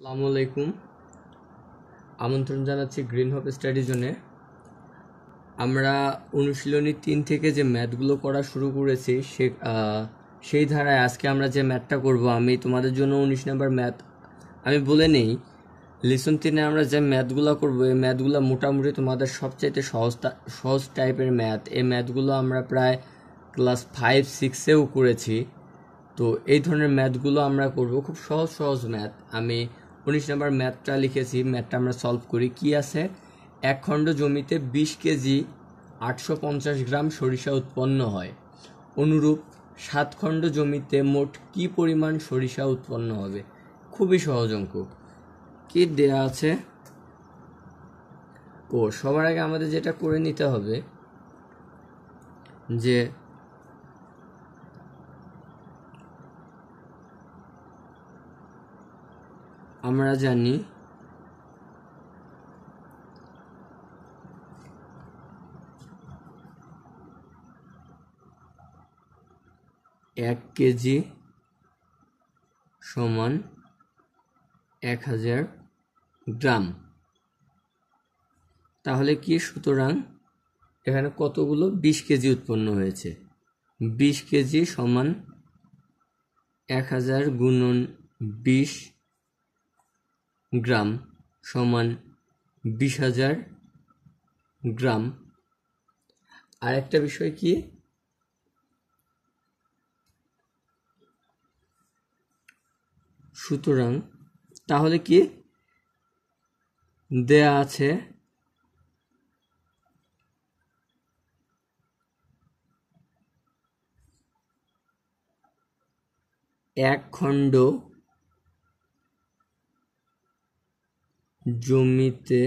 আসসালামু আলাইকুম আমন্ত্রণ জানাচ্ছি গ্রিন হপ স্টাডি জোনে আমরা অনুশীলনী তিন থেকে যে ম্যাথগুলো করা শুরু করেছি সে সেই ধারায় আজকে আমরা যে ম্যাথটা করব আমি তোমাদের জন্য উনিশ নম্বর ম্যাথ আমি বলে নেই লেসন তিনে আমরা যে ম্যাথগুলো করবো এই ম্যাথগুলো মোটামুটি তোমাদের সবচাইতে সহজ সহজ টাইপের ম্যাথ এই ম্যাথগুলো আমরা প্রায় ক্লাস ফাইভ সিক্সেও করেছি তো এই ধরনের ম্যাথগুলো আমরা করব খুব সহজ সহজ ম্যাথ আমি উনিশ নম্বর ম্যাথটা লিখেছি ম্যাথটা আমরা সলভ করি কি আছে এক খণ্ড জমিতে বিশ কেজি আটশো পঞ্চাশ গ্রাম সরিষা উৎপন্ন হয় অনুরূপ সাত খণ্ড জমিতে মোট কি পরিমাণ সরিষা উৎপন্ন হবে খুবই সহজ অঙ্ক কি দেয়া আছে ও সবার আগে আমাদের যেটা করে নিতে হবে যে আমরা জানি এক কেজি সমান এক হাজার গ্রাম তাহলে কি সুতরাং এখানে কতগুলো বিশ কেজি উৎপন্ন হয়েছে বিশ কেজি সমান এক হাজার গুণন বিশ গ্রাম সমান বিশ হাজার গ্রাম আর একটা বিষয় কি সুতরাং তাহলে কি দেয়া আছে এক খণ্ড জমিতে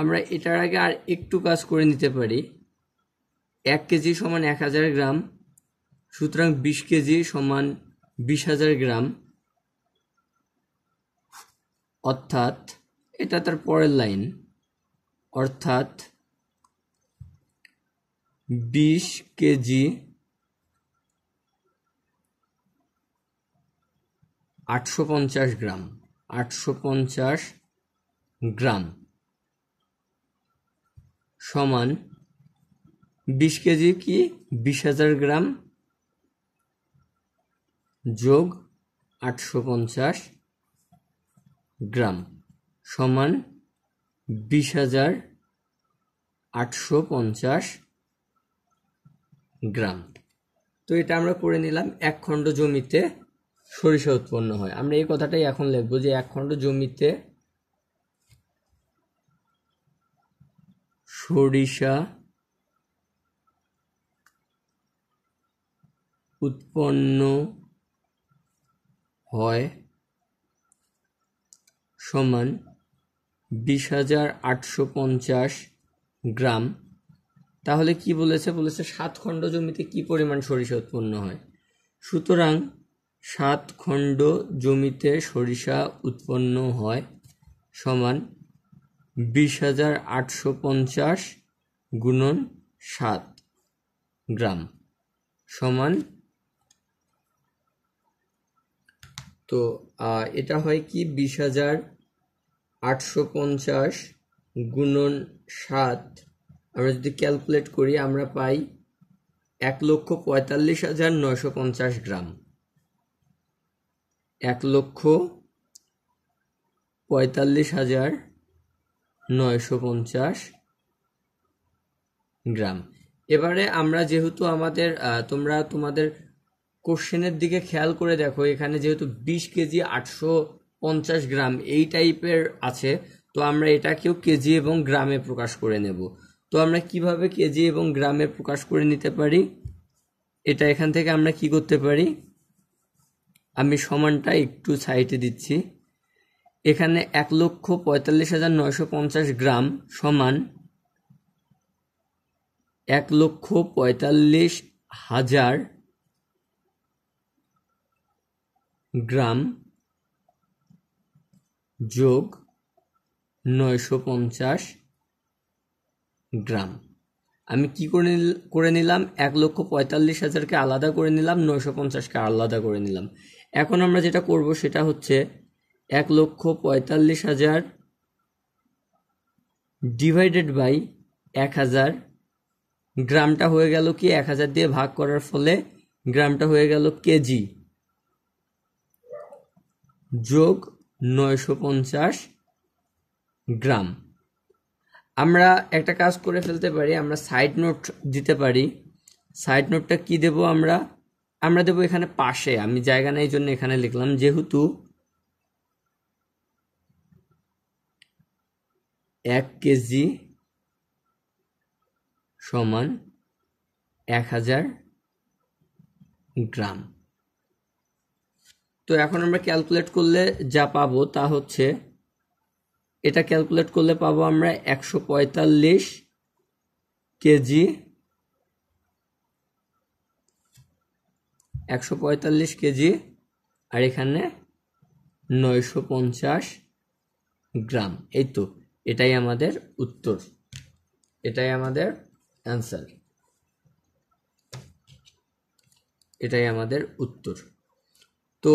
আমরা এটার আগে আর একটু কাজ করে নিতে পারি এক কেজি সমান এক হাজার গ্রাম সুতরাং বিশ কেজি সমান বিশ হাজার গ্রাম অর্থাৎ এটা তার পরের লাইন অর্থাৎ বিশ কেজি আটশো পঞ্চাশ গ্রাম আটশো পঞ্চাশ গ্রাম সমান বিশ কেজি কি বিশ হাজার গ্রাম যোগ আটশো পঞ্চাশ গ্রাম সমান বিশ হাজার আটশো পঞ্চাশ গ্রাম তো এটা আমরা করে নিলাম এক খণ্ড জমিতে সরিষা উৎপন্ন হয় আমরা এই কথাটাই এখন লিখব যে এক খণ্ড জমিতে সরিষা উৎপন্ন হয় সমান বিশ হাজার আটশো পঞ্চাশ গ্রাম তাহলে কি বলেছে বলেছে সাত খণ্ড জমিতে কি পরিমাণ সরিষা উৎপন্ন হয় সুতরাং সাত খণ্ড জমিতে সরিষা উৎপন্ন হয় সমান বিশ হাজার আটশো পঞ্চাশ গুণন সাত গ্রাম সমান তো এটা হয় কি বিশ হাজার আটশো পঞ্চাশ গুণন সাত আমরা যদি ক্যালকুলেট করি আমরা পাই এক লক্ষ পঁয়তাল্লিশ হাজার নয়শো পঞ্চাশ গ্রাম এক লক্ষ পঁয়তাল্লিশ হাজার নয়শো পঞ্চাশ গ্রাম এবারে আমরা যেহেতু আমাদের তোমরা তোমাদের কোশ্চেনের দিকে খেয়াল করে দেখো এখানে যেহেতু বিশ কেজি আটশো পঞ্চাশ গ্রাম এই টাইপের আছে তো আমরা এটাকেও কেজি এবং গ্রামে প্রকাশ করে নেব তো আমরা কিভাবে কেজি এবং গ্রামে প্রকাশ করে নিতে পারি এটা এখান থেকে আমরা কি করতে পারি আমি সমানটা একটু সাইটে দিচ্ছি এখানে এক লক্ষ পঁয়তাল্লিশ হাজার নয়শো পঞ্চাশ গ্রাম সমান এক লক্ষ পঁয়তাল্লিশ হাজার গ্রাম যোগ নয়শো পঞ্চাশ গ্রাম আমি কি করে করে নিলাম এক লক্ষ পঁয়তাল্লিশ হাজারকে আলাদা করে নিলাম নয়শো পঞ্চাশকে আলাদা করে নিলাম এখন আমরা যেটা করব সেটা হচ্ছে এক লক্ষ পঁয়তাল্লিশ হাজার ডিভাইডেড বাই এক হাজার গ্রামটা হয়ে গেল কি এক হাজার দিয়ে ভাগ করার ফলে গ্রামটা হয়ে গেল কেজি যোগ নয়শো পঞ্চাশ গ্রাম আমরা একটা কাজ করে ফেলতে পারি আমরা সাইড নোট দিতে পারি সাইড নোটটা কি দেব আমরা আমরা দেব এখানে পাশে আমি জায়গা নেই জন্য এখানে লিখলাম যেহেতু এক কেজি সমান এক হাজার গ্রাম তো এখন আমরা ক্যালকুলেট করলে যা পাবো তা হচ্ছে এটা ক্যালকুলেট করলে পাবো আমরা একশো পঁয়তাল্লিশ কেজি একশো পঁয়তাল্লিশ কেজি আর এখানে নয়শো পঞ্চাশ গ্রাম এই তো এটাই আমাদের উত্তর এটাই আমাদের অ্যান্সার এটাই আমাদের উত্তর তো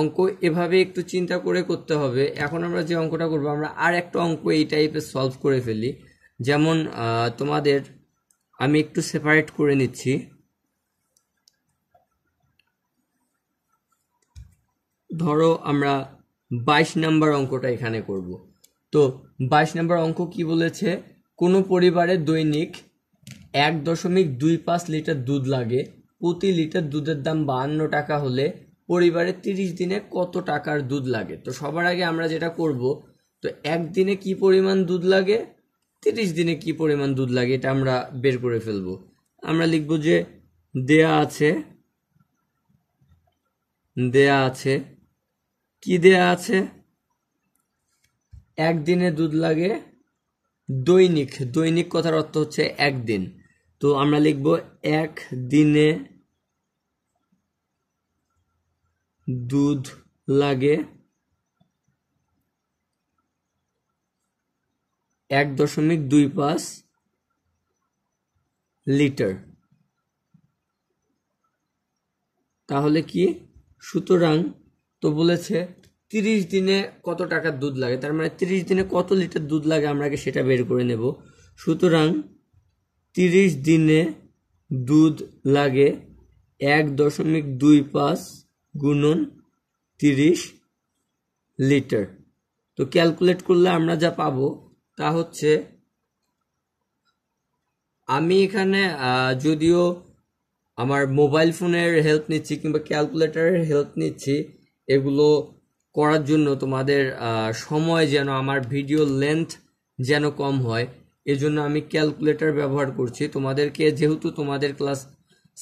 অঙ্ক এভাবে একটু চিন্তা করে করতে হবে এখন আমরা যে অঙ্কটা করবো আমরা আর একটা অঙ্ক এই টাইপের সলভ করে ফেলি যেমন তোমাদের আমি একটু সেপারেট করে নিচ্ছি ধরো আমরা বাইশ নাম্বার অঙ্কটা এখানে করব তো বাইশ নাম্বার অঙ্ক কি বলেছে কোনো পরিবারে দৈনিক এক দশমিক দুই পাঁচ লিটার দুধ লাগে প্রতি লিটার দুধের দাম বাহান্ন টাকা হলে পরিবারে তিরিশ দিনে কত টাকার দুধ লাগে তো সবার আগে আমরা যেটা করব তো একদিনে কি পরিমাণ দুধ লাগে তিরিশ দিনে কি পরিমাণ দুধ লাগে এটা আমরা বের করে ফেলব আমরা লিখব যে দেয়া আছে দেয়া আছে কি দেয়া আছে একদিনে দুধ লাগে দৈনিক দৈনিক কথার অর্থ হচ্ছে একদিন তো আমরা লিখব এক দিনে দুধ লাগে এক দশমিক দুই পাঁচ লিটার তাহলে কি সুতরাং তো বলেছে তিরিশ দিনে কত টাকার দুধ লাগে তার মানে তিরিশ দিনে কত লিটার দুধ লাগে আমরা আগে সেটা বের করে নেব সুতরাং তিরিশ দিনে দুধ লাগে এক দশমিক দুই পাঁচ গুণন তিরিশ লিটার তো ক্যালকুলেট করলে আমরা যা পাবো তা হচ্ছে আমি এখানে যদিও আমার মোবাইল ফোনের হেল্প নিচ্ছি কিংবা ক্যালকুলেটারের হেল্প নিচ্ছি এগুলো করার জন্য তোমাদের সময় যেন আমার ভিডিও লেন্থ যেন কম হয় এজন্য আমি ক্যালকুলেটর ব্যবহার করছি তোমাদেরকে যেহেতু তোমাদের ক্লাস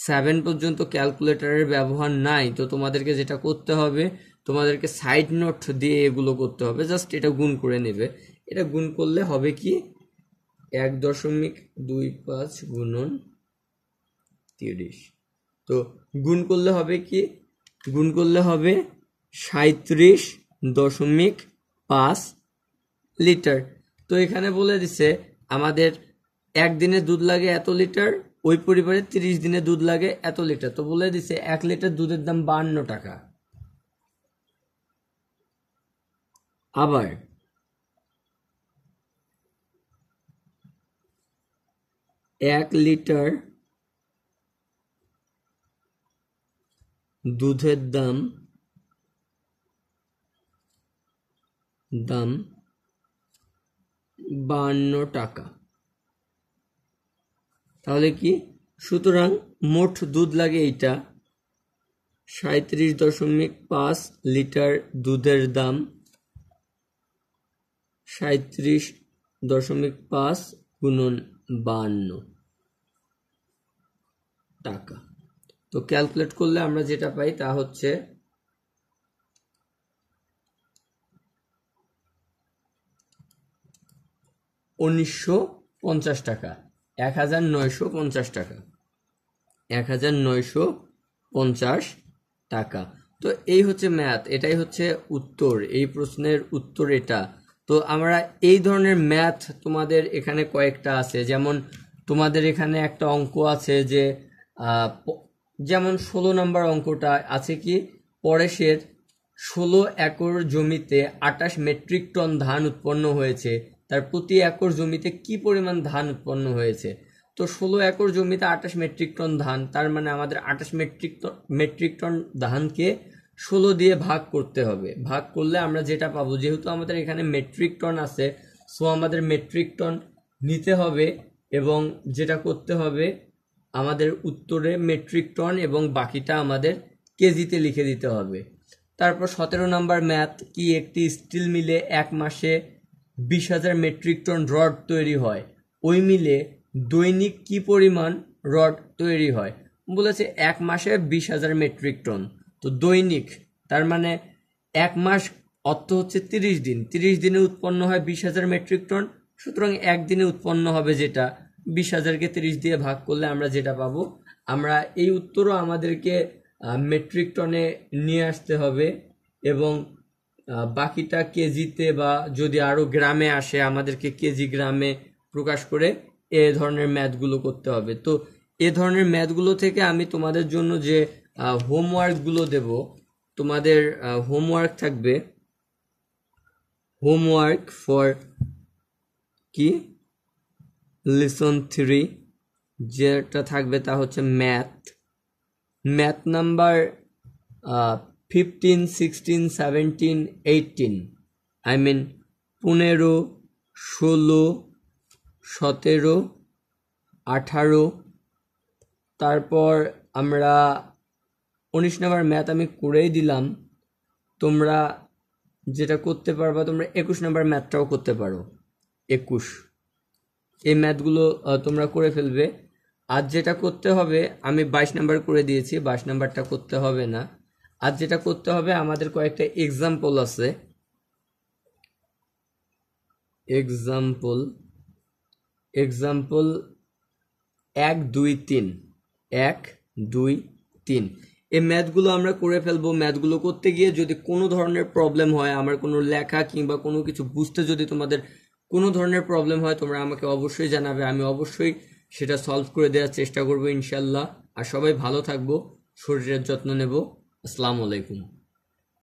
সেভেন পর্যন্ত ক্যালকুলেটরের ব্যবহার নাই তো তোমাদেরকে যেটা করতে হবে তোমাদেরকে সাইড নোট দিয়ে এগুলো করতে হবে জাস্ট এটা গুণ করে নেবে এটা গুণ করলে হবে কি এক দশমিক দুই পাঁচ গুণন তিরিশ তো গুণ করলে হবে কি গুণ করলে হবে সাঁত্রিশ দশমিক পাঁচ লিটার তো এখানে বলে দিছে আমাদের একদিনে দুধ লাগে এত লিটার ওই পরিবারে তিরিশ দিনে দুধ লাগে এত লিটার তো বলে দিছে এক লিটার দুধের দাম বান্ন টাকা আবার এক লিটার দুধের দাম দাম বান্ন টাকা তাহলে কি সুতরাং মোট দুধ লাগে এইটা সাঁত্রিশ দশমিক পাঁচ লিটার দুধের দাম সাঁত্রিশ দশমিক পাঁচ গুণন বাহান্ন টাকা তো ক্যালকুলেট করলে আমরা যেটা পাই তা হচ্ছে উনিশশো পঞ্চাশ টাকা এক হাজার নয়শো পঞ্চাশ টাকা এক হাজার নয়শো পঞ্চাশ টাকা তো এই হচ্ছে ম্যাথ এটাই হচ্ছে উত্তর এই প্রশ্নের উত্তর এটা তো আমরা এই ধরনের ম্যাথ তোমাদের এখানে কয়েকটা আছে যেমন তোমাদের এখানে একটা অঙ্ক আছে যে যেমন ষোলো নম্বর অঙ্কটা আছে কি পরেশের ষোলো একর জমিতে আঠাশ মেট্রিক টন ধান উৎপন্ন হয়েছে তার প্রতি একর জমিতে কি পরিমাণ ধান উৎপন্ন হয়েছে তো ষোলো একর জমিতে আঠাশ মেট্রিক টন ধান তার মানে আমাদের আঠাশ মেট্রিক টন মেট্রিক টন ধানকে ষোলো দিয়ে ভাগ করতে হবে ভাগ করলে আমরা যেটা পাবো যেহেতু আমাদের এখানে মেট্রিক টন আছে সো আমাদের মেট্রিক টন নিতে হবে এবং যেটা করতে হবে আমাদের উত্তরে মেট্রিক টন এবং বাকিটা আমাদের কেজিতে লিখে দিতে হবে তারপর সতেরো নম্বর ম্যাথ কি একটি স্টিল মিলে এক মাসে বিশ হাজার মেট্রিক টন রড তৈরি হয় ওই মিলে দৈনিক কি পরিমাণ রড তৈরি হয় বলেছে এক মাসে বিশ হাজার মেট্রিক টন তো দৈনিক তার মানে এক মাস অর্থ হচ্ছে তিরিশ দিন তিরিশ দিনে উৎপন্ন হয় বিশ হাজার মেট্রিক টন সুতরাং একদিনে উৎপন্ন হবে যেটা বিশ হাজারকে তিরিশ দিয়ে ভাগ করলে আমরা যেটা পাবো আমরা এই উত্তরও আমাদেরকে মেট্রিক টনে নিয়ে আসতে হবে এবং বাকিটা কেজিতে বা যদি আরও গ্রামে আসে আমাদেরকে কেজি গ্রামে প্রকাশ করে এ ধরনের ম্যাথগুলো করতে হবে তো এ ধরনের ম্যাথগুলো থেকে আমি তোমাদের জন্য যে হোমওয়ার্কগুলো দেব তোমাদের হোমওয়ার্ক থাকবে হোমওয়ার্ক ফর কি লিসন থ্রি যেটা থাকবে তা হচ্ছে math math number fifteen sixteen seventeen eighteen I mean পনেরো ষোলো সতেরো আঠারো তারপর আমরা উনিশ নাম্বার ম্যাথ আমি করেই দিলাম তোমরা যেটা করতে পারবা তোমরা একুশ নাম্বার ম্যাথটাও করতে পারো একুশ এই ম্যাথগুলো তোমরা করে ফেলবে আর যেটা করতে হবে আমি বাইশ নাম্বার করে দিয়েছি বাইশ নাম্বারটা করতে হবে না আর যেটা করতে হবে আমাদের কয়েকটা এক্সাম্পল আছে এক্সাম্পল এক্সাম্পল এক দুই তিন এক দুই তিন এই ম্যাথগুলো আমরা করে ফেলবো ম্যাথগুলো করতে গিয়ে যদি কোনো ধরনের প্রবলেম হয় আমার কোনো লেখা কিংবা কোনো কিছু বুঝতে যদি তোমাদের কোনো ধরনের প্রবলেম হয় তোমরা আমাকে অবশ্যই জানাবে আমি অবশ্যই সেটা সলভ করে দেওয়ার চেষ্টা করবো ইনশাল্লাহ আর সবাই ভালো থাকবো শরীরের যত্ন নেব আসসালামু আলাইকুম